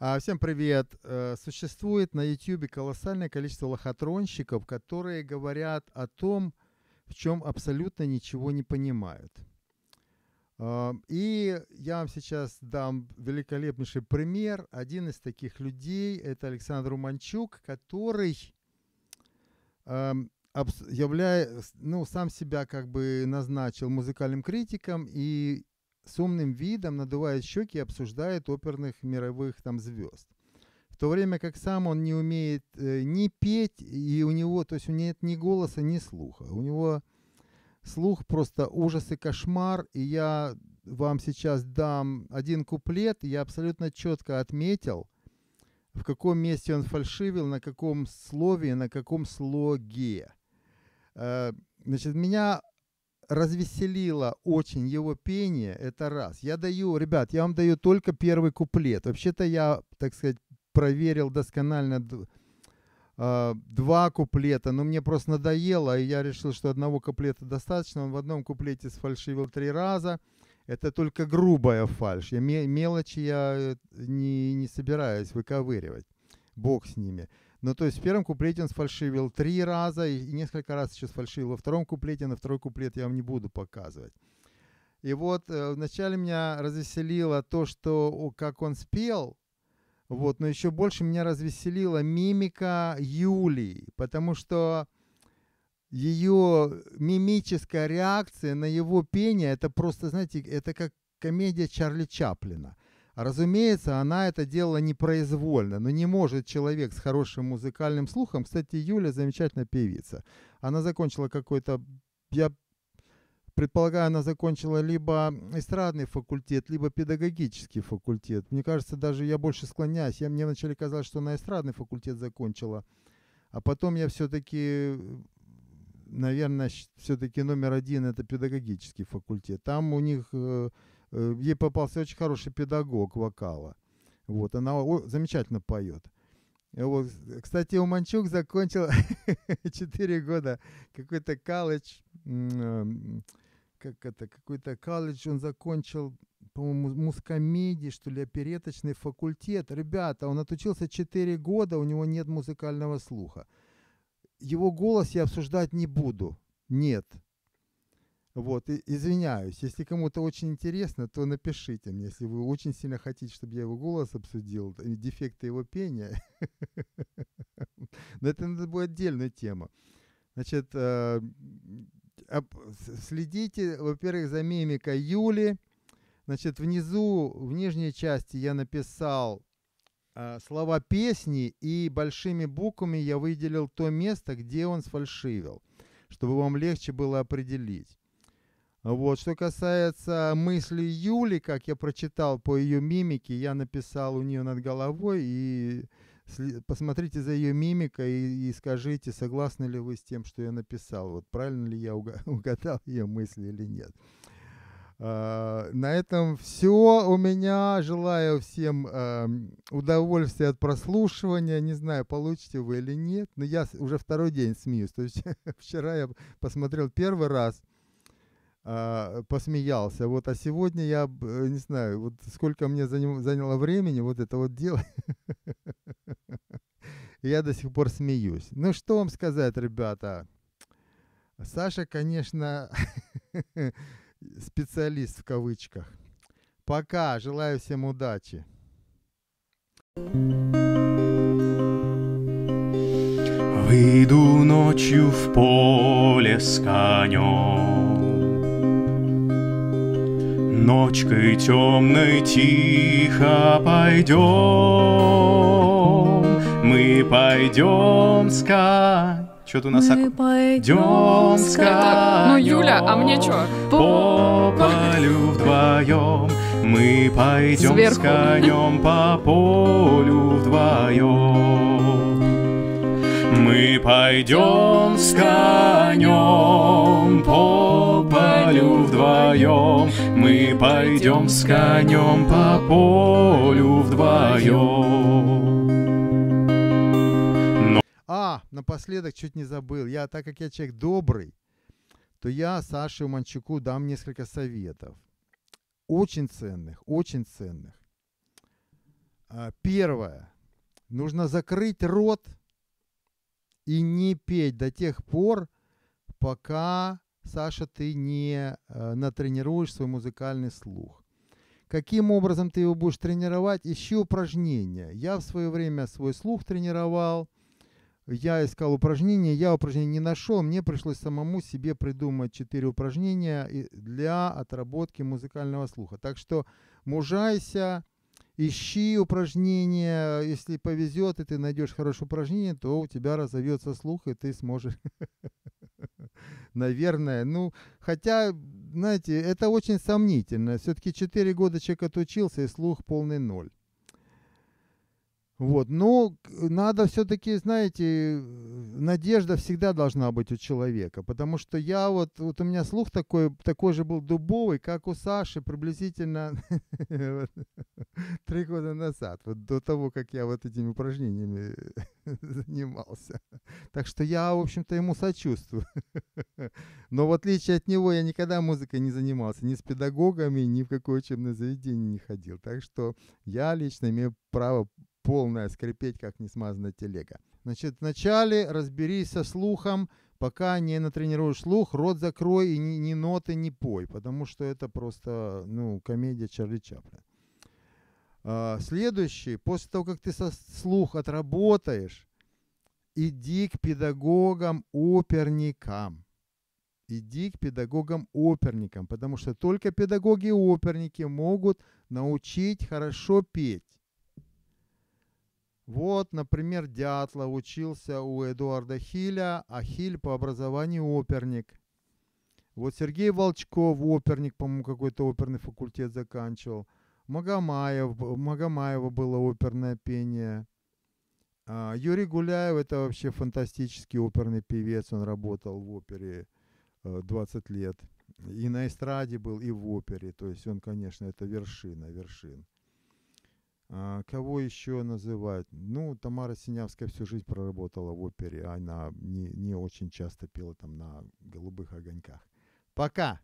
А, всем привет! Э, существует на YouTube колоссальное количество лохотронщиков, которые говорят о том, в чем абсолютно ничего не понимают. А, и я вам сейчас дам великолепнейший пример. Один из таких людей – это Александр Уманчук, который эм, являя, ну, сам себя как бы назначил музыкальным критиком и с умным видом надувает щеки и обсуждает оперных мировых там звезд. В то время как сам он не умеет э, ни петь, и у него, то есть у него нет ни голоса, ни слуха. У него слух просто ужас и кошмар, и я вам сейчас дам один куплет, я абсолютно четко отметил, в каком месте он фальшивил, на каком слове, на каком слоге. Э, значит, меня развеселило очень его пение, это раз. Я даю, ребят, я вам даю только первый куплет. Вообще-то я, так сказать, проверил досконально а, два куплета, но мне просто надоело, и я решил, что одного куплета достаточно. Он в одном куплете сфальшивил три раза. Это только грубая фальш. Я, мелочи я э, не, не собираюсь выковыривать. Бог с ними. Ну, то есть в первом куплете он сфальшивил три раза и несколько раз еще сфальшивил во втором куплете, на второй куплет я вам не буду показывать. И вот э, вначале меня развеселило то, что как он спел, вот, но еще больше меня развеселила мимика Юлии, потому что ее мимическая реакция на его пение, это просто, знаете, это как комедия Чарли Чаплина. Разумеется, она это делала непроизвольно, но не может человек с хорошим музыкальным слухом. Кстати, Юля замечательная певица. Она закончила какой-то, я предполагаю, она закончила либо эстрадный факультет, либо педагогический факультет. Мне кажется, даже я больше склоняюсь. Я, мне вначале казалось, что она эстрадный факультет закончила, а потом я все-таки наверное, все-таки номер один это педагогический факультет. Там у них э, Э, ей попался очень хороший педагог вокала. Вот, она замечательно поет. Э, вот, кстати, у Манчук закончил 4 года какой-то колледж, э, как это, какой-то колледж он закончил, по-моему, мускомедий, что ли, опереточный факультет. Ребята, он отучился 4 года, у него нет музыкального слуха. Его голос я обсуждать не буду. Нет, вот, и, извиняюсь, если кому-то очень интересно, то напишите мне, если вы очень сильно хотите, чтобы я его голос обсудил, дефекты его пения. Но это надо будет отдельная тема. Значит, э, следите, во-первых, за мимикой Юли. Значит, внизу, в нижней части я написал э, слова песни, и большими буквами я выделил то место, где он сфальшивил, чтобы вам легче было определить. Вот. Что касается мысли Юли, как я прочитал по ее мимике, я написал у нее над головой, и посмотрите за ее мимикой и, и скажите, согласны ли вы с тем, что я написал, вот правильно ли я угадал ее мысли или нет. А, на этом все у меня. Желаю всем эм, удовольствия от прослушивания. Не знаю, получите вы или нет, но я уже второй день смеюсь. То есть вчера я посмотрел первый раз – а, посмеялся. Вот, а сегодня я э, не знаю, вот сколько мне заняло, заняло времени вот это вот дело. Я до сих пор смеюсь. Ну что вам сказать, ребята? Саша, конечно, специалист в кавычках. Пока, желаю всем удачи. Выйду ночью в поле с конем. Ночкой темной тихо пойдем, мы пойдем скать. Что-то у нас Мы пойдем скать. Ну, Юля, а мне что? По полю вдвоем мы пойдем Сверху. с конем по полю вдвоем. Мы пойдем с конем вдвоем, мы пойдем с конем по полю вдвоем. Но... А, напоследок чуть не забыл. Я, так как я человек добрый, то я Саше Манчуку дам несколько советов. Очень ценных, очень ценных. А, первое. Нужно закрыть рот и не петь до тех пор, пока Саша, ты не э, натренируешь свой музыкальный слух. Каким образом ты его будешь тренировать? Ищи упражнения. Я в свое время свой слух тренировал. Я искал упражнения, я упражнений не нашел. Мне пришлось самому себе придумать четыре упражнения для отработки музыкального слуха. Так что мужайся, ищи упражнения. Если повезет, и ты найдешь хорошее упражнение, то у тебя разовьется слух, и ты сможешь наверное. Ну, хотя, знаете, это очень сомнительно. Все-таки 4 года человек отучился, и слух полный ноль. Вот, но надо все-таки, знаете, э, надежда всегда должна быть у человека, потому что я вот, вот у меня слух такой, такой же был дубовый, как у Саши приблизительно три года назад, вот до того, как я вот этими упражнениями занимался. Так что я, в общем-то, ему сочувствую. Но в отличие от него, я никогда музыкой не занимался, ни с педагогами, ни в какое учебное заведение не ходил. Так что я лично имею право полная скрипеть, как несмазанная телега. Значит, вначале разберись со слухом, пока не натренируешь слух, рот закрой и ни, ни ноты не пой, потому что это просто, ну, комедия Чарли Чаплина. А, следующий, после того, как ты со слух отработаешь, иди к педагогам-оперникам. Иди к педагогам-оперникам, потому что только педагоги-оперники могут научить хорошо петь. Вот, например, Дятло учился у Эдуарда Хиля, а Хиль по образованию оперник. Вот Сергей Волчков, оперник, по-моему, какой-то оперный факультет заканчивал. Магомаев, Магомаева было оперное пение. А, Юрий Гуляев, это вообще фантастический оперный певец, он работал в опере 20 э, лет. И на эстраде был, и в опере. То есть он, конечно, это вершина вершин. А, кого еще называть? Ну, Тамара Синявская всю жизнь проработала в опере. А она не, не очень часто пела там на голубых огоньках. Пока!